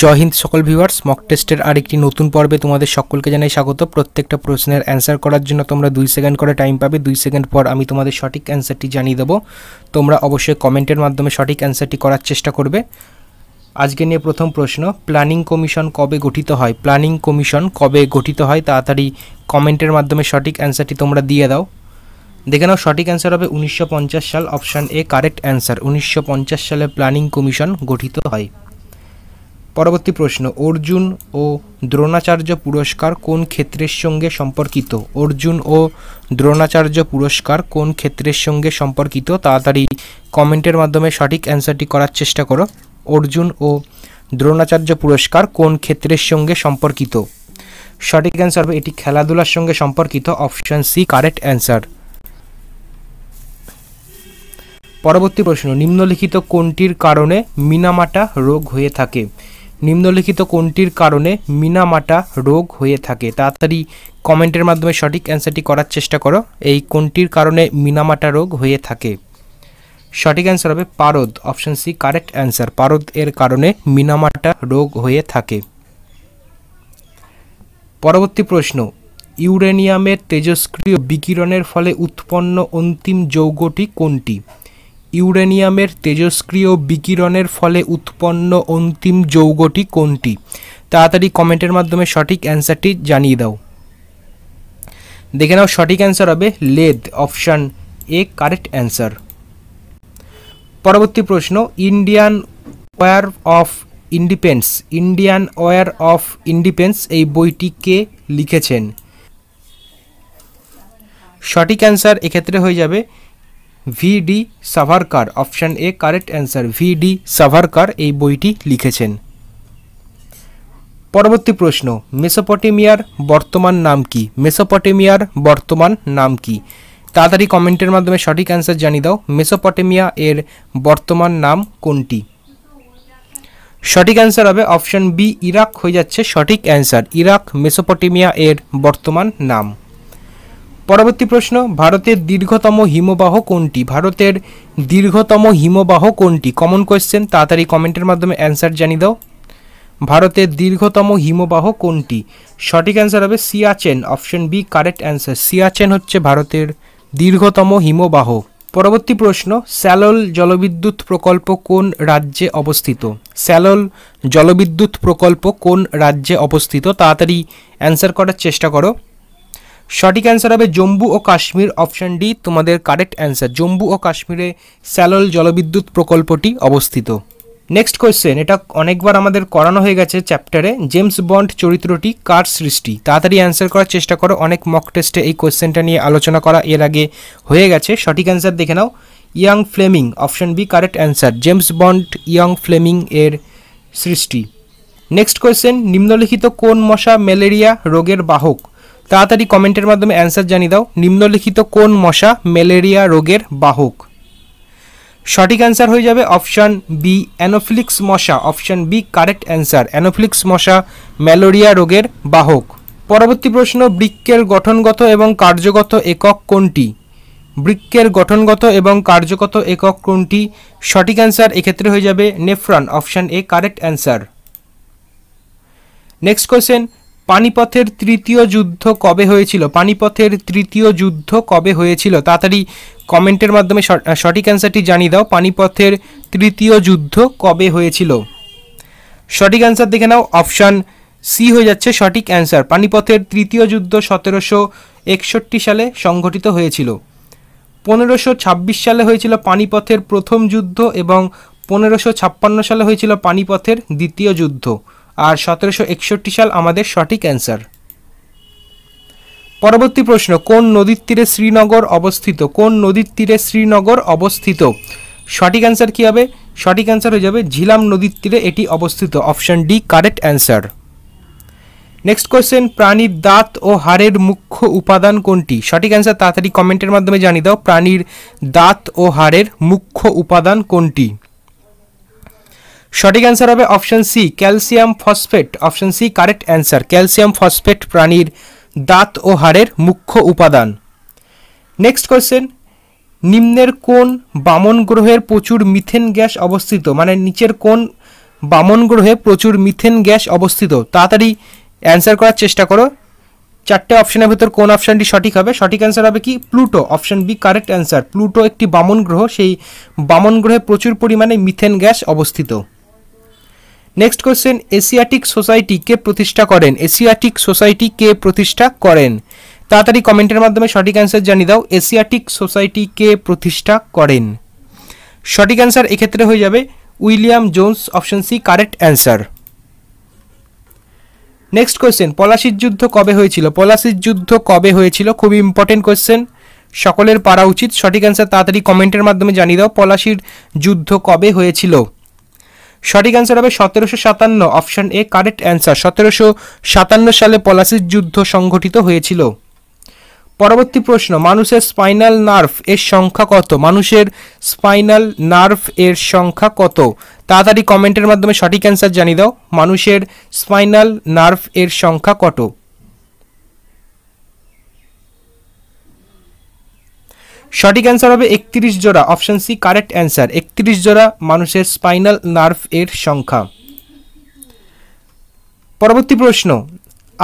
জয় হিন্দ সকল viewers mock টেস্টের আরেকটি নতুন পর্বে তোমাদের সকলকে জানাই স্বাগত প্রত্যেকটা প্রশ্নের অ্যান্সার করার জন্য তোমরা দুই সেকেন্ড করে টাইম পাবে দুই সেকেন্ড পর আমি তোমাদের সঠিক অ্যান্সারটি জানিয়ে দেবো তোমরা অবশ্যই কমেন্টের মাধ্যমে সঠিক অ্যান্সারটি করার চেষ্টা করবে আজকে নিয়ে প্রথম প্রশ্ন প্ল্যানিং কমিশন কবে গঠিত হয় প্ল্যানিং কমিশন কবে গঠিত হয় তাড়াতাড়ি কমেন্টের মাধ্যমে সঠিক অ্যান্সারটি তোমরা দিয়ে দাও দেখে নাও সঠিক অ্যান্সার হবে উনিশশো সাল অপশান এ কারেক্ট অ্যান্সার উনিশশো সালে প্ল্যানিং কমিশন গঠিত হয় পরবর্তী প্রশ্ন অর্জুন ও দ্রোণাচার্য পুরস্কার কোন ক্ষেত্রের সঙ্গে সম্পর্কিত অর্জুন ও দ্রোণাচার্য পুরস্কার কোন ক্ষেত্রের সঙ্গে সম্পর্কিত তাড়াতাড়ি কমেন্টের মাধ্যমে সঠিক অ্যান্সারটি করার চেষ্টা করো অর্জুন ও দ্রোণাচার্য পুরস্কার কোন ক্ষেত্রের সঙ্গে সম্পর্কিত সঠিক অ্যান্সার হবে এটি খেলাধুলার সঙ্গে সম্পর্কিত অপশান সি কারেক্ট অ্যান্সার পরবর্তী প্রশ্ন নিম্নলিখিত কোনটির কারণে মিনামাটা রোগ হয়ে থাকে নিম্নলিখিত কোনটির কারণে মিনামাটা রোগ হয়ে থাকে তাড়াতাড়ি কমেন্টের মাধ্যমে সঠিক অ্যান্সারটি করার চেষ্টা করো এই কোনটির কারণে মিনামাটা রোগ হয়ে থাকে সঠিক অ্যান্সার হবে পারদ অপশন সি কারেক্ট অ্যান্সার পারদ এর কারণে মিনামাটা রোগ হয়ে থাকে পরবর্তী প্রশ্ন ইউরেনিয়ামের তেজস্ক্রিয় বিকিরণের ফলে উৎপন্ন অন্তিম যৌগটি কোনটি ইউরেনিয়ামের তেজস্ক্রিয় বিকিরণের ফলে উৎপন্ন অন্তিম যৌগটি কোনটি তাড়াতাড়ি কমেন্টের মাধ্যমে সঠিক অ্যান্সারটি জানিয়ে দাও দেখে নাও সঠিক অ্যান্সার হবে লেদ অপশান এ কারেক্ট অ্যান্সার পরবর্তী প্রশ্ন Indian war of independence Indian war of independence এই বইটি কে লিখেছেন সঠিক অ্যান্সার এক্ষেত্রে হয়ে যাবে V D Savarkar option A correct answer V D Savarkar এই বইটি লিখেছেন পরবর্তী প্রশ্ন মেসোপটেমিয়ার বর্তমান নাম কি মেসোপটেমিয়ার বর্তমান নাম কি তাড়াতাড়ি কমেন্টের মাধ্যমে সঠিক অ্যান্সার জানিয়ে দাও মেসোপটেমিয়া এর বর্তমান নাম কোনটি সঠিক অ্যান্সার হবে অপশন বি ইরাক হয়ে যাচ্ছে সঠিক অ্যান্সার ইরাক মেসোপটেমিয়া এর বর্তমান নাম পরবর্তী প্রশ্ন ভারতের দীর্ঘতম হিমবাহ কোনটি ভারতের দীর্ঘতম হিমবাহ কোনটি কমন কোয়েশ্চেন তাড়াতাড়ি কমেন্টের মাধ্যমে অ্যান্সার জানিয়ে দাও ভারতের দীর্ঘতম হিমবাহ কোনটি সঠিক অ্যান্সার হবে Siachen option B correct answer Siachen হচ্ছে ভারতের দীর্ঘতম হিমবাহ পরবর্তী প্রশ্ন স্যালল জলবিদ্যুৎ প্রকল্প কোন রাজ্যে অবস্থিত স্যালল জলবিদ্যুৎ প্রকল্প কোন রাজ্যে অবস্থিত তাড়াতাড়ি অ্যান্সার করার চেষ্টা করো সঠিক অ্যান্সার হবে জম্মু ও কাশ্মীর অপশান ডি তোমাদের কারেক্ট অ্যান্সার জম্মু ও কাশ্মীরে স্যালল জলবিদ্যুৎ প্রকল্পটি অবস্থিত নেক্সট কোয়েশ্চেন এটা অনেকবার আমাদের করানো হয়ে গেছে চ্যাপ্টারে জেমস বন্ড চরিত্রটি কার সৃষ্টি তাড়াতাড়ি অ্যান্সার করার চেষ্টা করো অনেক মক টেস্টে এই কোয়েশ্চেনটা নিয়ে আলোচনা করা এর আগে হয়ে গেছে সঠিক অ্যান্সার দেখে নাও Ian Fleming option B correct answer James Bond Ian Fleming এর সৃষ্টি নেক্সট কোয়েশ্চেন নিম্নলিখিত কোন মশা ম্যালেরিয়া রোগের বাহক তাড়াতাড়ি কমেন্টের মাধ্যমে অ্যান্সার জানিয়ে দাও নিম্নলিখিত কোন মশা ম্যালেরিয়া রোগের বাহক সঠিক অ্যান্সার হয়ে যাবে অপশান বি অ্যানোফ্লিক্স মশা option B correct answer Anopheles মশা ম্যালেরিয়া রোগের বাহক পরবর্তী প্রশ্ন বৃক্ষের গঠনগত এবং কার্যগত একক কোনটি বৃক্ষের গঠনগত এবং কার্যগত একক কোনটি সঠিক অ্যান্সার এক্ষেত্রে হয়ে যাবে nephron option A correct answer next question পানিপথের তৃতীয় যুদ্ধ কবে হয়েছিল পানিপথের তৃতীয় যুদ্ধ কবে হয়েছিল তাড়াতাড়ি কমেন্টের মাধ্যমে সঠিক অ্যান্সারটি জানিয়ে দাও পানিপথের তৃতীয় যুদ্ধ কবে হয়েছিল সঠিক অ্যান্সার দেখে নাও অপশান সি হয়ে যাচ্ছে সঠিক অ্যান্সার পানিপথের তৃতীয় যুদ্ধ সতেরোশো একষট্টি সালে সংঘটিত হয়েছিল পনেরোশো ছাব্বিশ সালে হয়েছিল পানিপথের প্রথম যুদ্ধ এবং পনেরোশো ছাপ্পান্ন সালে হয়েছিল পানিপথের দ্বিতীয় যুদ্ধ আর সতেরোশো একষট্টি সাল আমাদের সঠিক অ্যান্সার পরবর্তী প্রশ্ন কোন নদীর তীরে শ্রীনগর অবস্থিত কোন নদীর তীরে শ্রীনগর অবস্থিত সঠিক অ্যান্সার কী হবে সঠিক অ্যান্সার হয়ে যাবে ঝিলাম নদীর তীরে এটি অবস্থিত option D correct answer next question প্রাণীর দাঁত ও হাড়ের মুখ্য উপাদান কোনটি সঠিক অ্যান্সার তাড়াতাড়ি কমেন্টের মাধ্যমে জানিয়ে দাও প্রাণীর দাঁত ও হাড়ের মুখ্য উপাদান কোনটি সঠিক অ্যান্সার হবে option C calcium phosphate option C correct answer calcium phosphate প্রাণীর দাঁত ও হাড়ের মুখ্য উপাদান নেক্সট কোয়েশ্চেন নিম্নের কোন বামন গ্রহের প্রচুর মিথেন গ্যাস অবস্থিত মানে নিচের কোন বামন গ্রহে প্রচুর মিথেন গ্যাস অবস্থিত তাড়াতাড়ি অ্যান্সার করার চেষ্টা করো চারটে অপশনের ভেতর কোন অপশানটি সঠিক হবে সঠিক অ্যান্সার হবে কি Pluto option B correct answer Pluto একটি বামন গ্রহ সেই বামন গ্রহে প্রচুর পরিমাণে মিথেন গ্যাস অবস্থিত নেক্সট কোয়েশ্চেন এশিয়াটিক সোসাইটি কে প্রতিষ্ঠা করেন এশিয়াটিক সোসাইটি কে প্রতিষ্ঠা করেন তাড়াতাড়ি কমেন্টের মাধ্যমে সঠিক অ্যান্সার জানিয়ে দাও এশিয়াটিক সোসাইটি কে প্রতিষ্ঠা করেন সঠিক অ্যান্সার এক্ষেত্রে হয়ে যাবে William Jones option C correct answer next question পলাশির যুদ্ধ কবে হয়েছিল পলাশির যুদ্ধ কবে হয়েছিল খুবই ইম্পর্টেন্ট কোয়েশ্চেন সকলের পারা উচিত সঠিক অ্যান্সার তাড়াতাড়ি কমেন্টের মাধ্যমে জানিয়ে দাও পলাশির যুদ্ধ কবে হয়েছিল সঠিক অ্যান্সার হবে সতেরোশো সাতান্ন অপশান এ কারেক্ট অ্যান্সার সতেরোশো সাতান্ন সালে পলাশির যুদ্ধ সংঘটিত হয়েছিল পরবর্তী প্রশ্ন মানুষের স্পাইনাল নার্ভ এর সংখ্যা কত মানুষের স্পাইনাল নার্ভ এর সংখ্যা কত তাড়াতাড়ি কমেন্টের মাধ্যমে সঠিক অ্যান্সার জানিয়ে দাও মানুষের স্পাইনাল নার্ভ এর সংখ্যা কত সঠিক অ্যান্সার হবে একত্রিশ জোড়া অপশান সি কারেক্ট অ্যান্সার একত্রিশ জোড়া মানুষের স্পাইনাল নার্ভ এর সংখ্যা পরবর্তী প্রশ্ন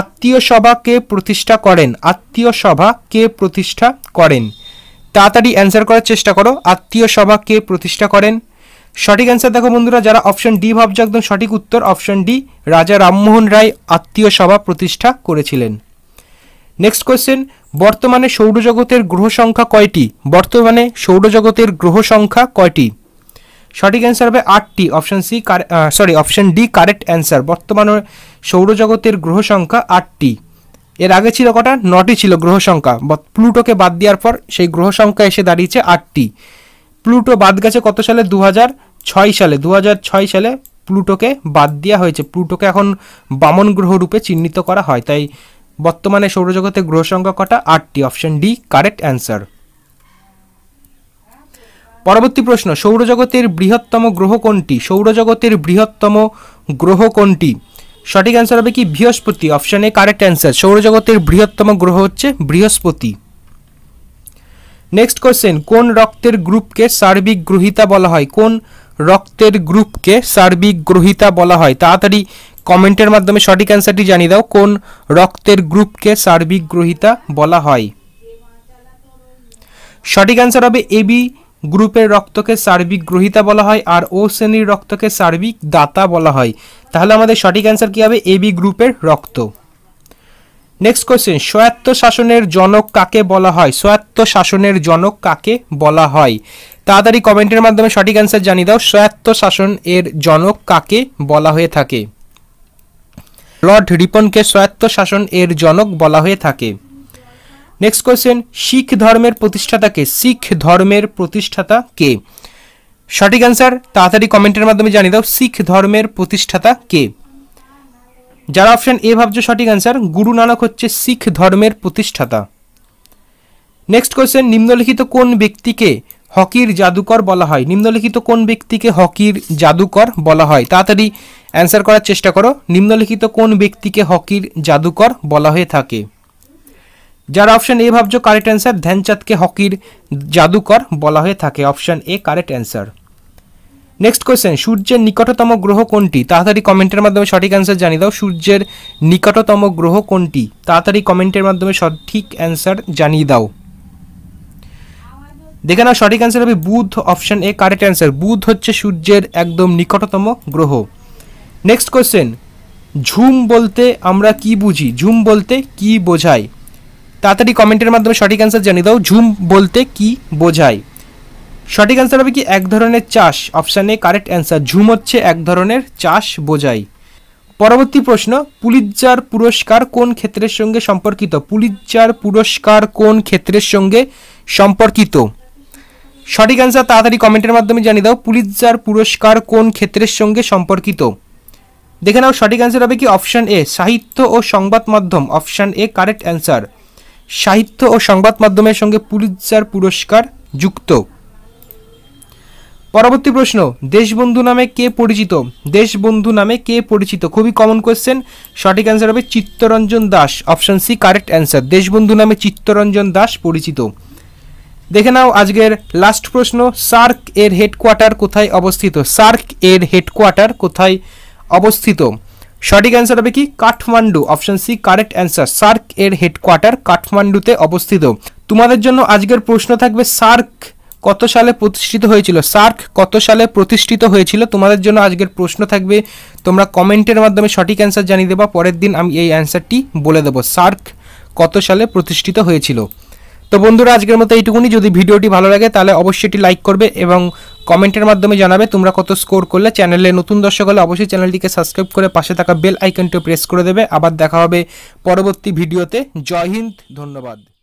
আত্মীয় সভা কে প্রতিষ্ঠা করেন আত্মীয় সভা কে প্রতিষ্ঠা করেন তাড়াতাড়ি অ্যান্সার করার চেষ্টা করো আত্মীয় সভা কে প্রতিষ্ঠা করেন সঠিক অ্যান্সার দেখো বন্ধুরা যারা অপশন ডি ভাবছে একদম সঠিক উত্তর অপশন ডি রাজা রামমোহন রায় আত্মীয় সভা প্রতিষ্ঠা করেছিলেন নেক্সট কোয়েশ্চেন বর্তমানে সৌরজগতের গ্রহ সংখ্যা কয়টি বর্তমানে সৌরজগতের গ্রহ সংখ্যা কয়টি সঠিক অ্যান্সার হবে আটটি option C sorry option D correct answer বর্তমানে সৌরজগতের গ্রহ সংখ্যা আটটি এর আগে ছিল কটা নটি ছিল গ্রহ সংখ্যা প্লুটোকে বাদ দেওয়ার পর সেই গ্রহ সংখ্যা এসে দাঁড়িয়েছে আটটি প্লুটো বাদ গেছে কত সালে দু ছয় সালে দু ছয় সালে প্লুটোকে বাদ দেওয়া হয়েছে প্লুটোকে এখন বামন গ্রহ রূপে চিহ্নিত করা হয় তাই বর্তমানে সৌরজগতে গ্রহ সংখ্যা কটা আটটি অপশন ডি কারেক্ট অ্যান্সার পরবর্তী প্রশ্ন সৌরজগতের বৃহত্তম গ্রহ কোনটি সৌরজগতের বৃহত্তম গ্রহ কোনটি সঠিক অ্যান্সার হবে কি বৃহস্পতি অপশানে কারেক্ট অ্যান্সার সৌরজগতের বৃহত্তম গ্রহ হচ্ছে বৃহস্পতি নেক্সট কোশ্চেন কোন রক্তের গ্রুপকে সার্বিক গ্রহিতা বলা হয় কোন রক্তের গ্রুপকে সার্বিক গ্রহিতা বলা হয় তাড়াতাড়ি কমেন্টের মাধ্যমে সঠিক অ্যান্সারটি জানিয়ে দাও কোন রক্তের গ্রুপকে সার্বিক গ্রহিতা বলা হয় সঠিক অ্যান্সার হবে এবি গ্রুপের রক্তকে সার্বিক গ্রহিতা বলা হয় আর ও শ্রেণীর রক্তকে সার্বিক দাতা বলা হয় তাহলে আমাদের সঠিক অ্যান্সার কী হবে এবি গ্রুপের রক্ত নেক্সট কোয়েশ্চেন স্বয়াত্ত শাসনের জনক কাকে বলা হয় স্বয়াত্ত শাসনের জনক কাকে বলা হয় তাড়াতাড়ি কমেন্টের মাধ্যমে সঠিক অ্যান্সার জানিয়ে দাও স্বায়ত্ত শাসন এর জনক কাকে বলা হয়ে থাকে লর্ড রিপনকে শাসন এর জনক বলা হয়ে থাকে নেক্সট কোয়েশ্চেন শিখ ধর্মের প্রতিষ্ঠাতা কে শিখ ধর্মের প্রতিষ্ঠাতা কে সঠিক অ্যান্সার তাড়াতাড়ি কমেন্টের মাধ্যমে জানিয়ে দাও শিখ ধর্মের প্রতিষ্ঠাতা কে যারা অপশান এ ভাবছো সঠিক অ্যান্সার গুরু নানক হচ্ছে শিখ ধর্মের প্রতিষ্ঠাতা নেক্সট কোয়েশ্চেন নিম্নলিখিত কোন ব্যক্তিকে হকির জাদুকর বলা হয় নিম্নলিখিত কোন ব্যক্তিকে হকির জাদুকর বলা হয় তাড়াতাড়ি অ্যান্সার করার চেষ্টা করো নিম্নলিখিত কোন ব্যক্তিকে হকির জাদুকর বলা হয়ে থাকে যারা অপশান এ ভাবছো কারেক্ট অ্যান্সার ধ্যানচাঁদকে হকির জাদুকর বলা হয়ে থাকে option A correct answer next question সূর্যের নিকটতম গ্রহ কোনটি তাড়াতাড়ি কমেন্টের মাধ্যমে সঠিক অ্যান্সার জানিয়ে দাও সূর্যের নিকটতম গ্রহ কোনটি তাড়াতাড়ি কমেন্টের মাধ্যমে সঠিক অ্যান্সার জানিয়ে দাও দেখে নাও সঠিক অ্যান্সার হবে বুধ অপশান এ কারেক্ট অ্যান্সার বুধ হচ্ছে সূর্যের একদম নিকটতম গ্রহ নেক্সট কোয়েশ্চেন ঝুম বলতে আমরা কি বুঝি ঝুম বলতে কি বোঝায় তাড়াতাড়ি কমেন্টের মাধ্যমে সঠিক অ্যান্সার জানিয়ে দাও ঝুম বলতে কি বোঝায় সঠিক অ্যান্সার হবে কি এক ধরনের চাষ অপশানে কারেক্ট অ্যান্সার ঝুম হচ্ছে এক ধরনের চাষ বোঝায় পরবর্তী প্রশ্ন পুলিৎজার পুরস্কার কোন ক্ষেত্রের সঙ্গে সম্পর্কিত পুলিৎজার পুরস্কার কোন ক্ষেত্রের সঙ্গে সম্পর্কিত সঠিক অ্যান্সার তাড়াতাড়ি কমেন্টের মাধ্যমে জানিয়ে দাও পুলিৎজার পুরস্কার কোন ক্ষেত্রের সঙ্গে সম্পর্কিত দেখে নাও সঠিক অ্যান্সার হবে কি অপশান এ সাহিত্য ও সংবাদ মাধ্যম অপশান এ কারেক্ট অ্যান্সার সাহিত্য ও সংবাদ মাধ্যমের সঙ্গে পুলিৎজার পুরস্কার যুক্ত পরবর্তী প্রশ্ন দেশবন্ধু নামে কে পরিচিত দেশবন্ধু নামে কে পরিচিত খুবই কমন কোয়েশ্চেন সঠিক অ্যান্সার হবে Chittaranjan Das option C correct answer Deshbandhu নামে চিত্তরঞ্জন দাস পরিচিত দেখে নাও আজকের লাস্ট প্রশ্ন সার্ক এর হেডকোয়ার্টার কোথায় অবস্থিত সার্ক এর হেডকোয়ার্টার কোথায় অবস্থিত সঠিক অ্যান্সার হবে কি Kathmandu option C correct answer SAARC এর হেডকোয়ার্টার কাঠমান্ডুতে অবস্থিত তোমাদের জন্য আজকের প্রশ্ন থাকবে সার্ক কত সালে প্রতিষ্ঠিত হয়েছিল সার্ক কত সালে প্রতিষ্ঠিত হয়েছিল তোমাদের জন্য আজকের প্রশ্ন থাকবে তোমরা কমেন্টের মাধ্যমে সঠিক অ্যান্সার জানিয়ে দেবা পরের দিন আমি এই অ্যান্সারটি বলে দেবো সার্ক কত সালে প্রতিষ্ঠিত হয়েছিল তো বন্ধুরা আজকের মতো এইটুকুনি যদি ভিডিওটি ভালো লাগে তাহলে অবশ্যই এটি লাইক করবে এবং কমেন্টের মাধ্যমে জানাবে তোমরা কত স্কোর করলে চ্যানেলে নতুন দর্শক হলে অবশ্যই চ্যানেলটিকে সাবস্ক্রাইব করে পাশে থাকা বেল আইকনটিও প্রেস করে দেবে আবার দেখা হবে পরবর্তী ভিডিওতে জয় হিন্দ ধন্যবাদ